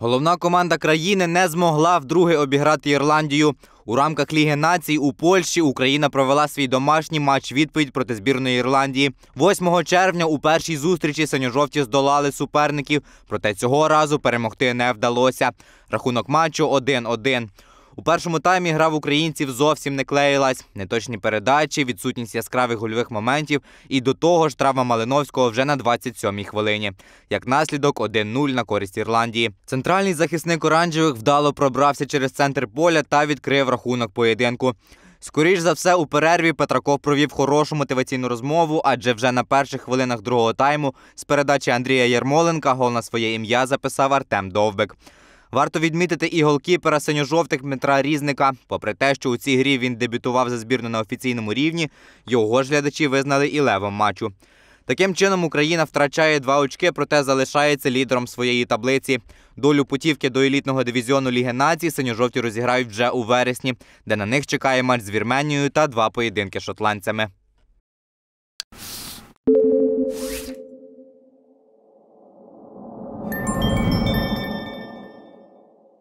Головна команда країни не змогла вдруге обіграти Ірландію. У рамках Ліги націй у Польщі Україна провела свій домашній матч відповідь проти збірної Ірландії. 8 червня у першій зустрічі синьо-жовті здолали суперників, проте цього разу перемогти не вдалося. Рахунок матчу 1-1. У першому таймі гра в українців зовсім не клеїлась. Неточні передачі, відсутність яскравих гольових моментів. І до того ж травма Малиновського вже на 27-й хвилині. Як наслідок, 1-0 на користь Ірландії. Центральний захисник оранжевих вдало пробрався через центр поля та відкрив рахунок поєдинку. Скоріше за все, у перерві Петраков провів хорошу мотиваційну розмову, адже вже на перших хвилинах другого тайму з передачі Андрія Ярмоленка гол на своє ім'я записав Артем Довбик. Варто відмітити і голкіпера синьо-жовтих Дмитра Різника. Попри те, що у цій грі він дебютував за збірну на офіційному рівні, його ж глядачі визнали і левом матчу. Таким чином Україна втрачає два очки, проте залишається лідером своєї таблиці. Долю путівки до елітного дивізіону Ліги націй синьо-жовті розіграють вже у вересні, де на них чекає матч з Вірменією та два поєдинки шотландцями.